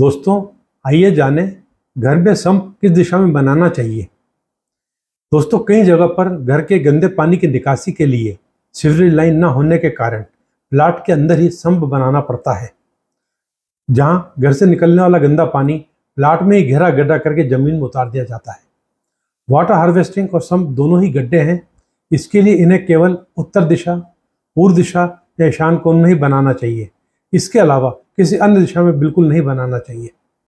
दोस्तों आइए जाने घर में संप किस दिशा में बनाना चाहिए दोस्तों कई जगह पर घर के गंदे पानी की निकासी के लिए सीवरेज लाइन न होने के कारण प्लाट के अंदर ही संप बनाना पड़ता है जहां घर से निकलने वाला गंदा पानी प्लाट में ही घेरा गड्ढा करके जमीन में उतार दिया जाता है वाटर हार्वेस्टिंग और संप दोनों ही गड्ढे हैं इसके लिए इन्हें केवल उत्तर दिशा पूर्व दिशा या ईशान कोण में ही बनाना चाहिए इसके अलावा किसी अन्य दिशा में बिल्कुल नहीं बनाना चाहिए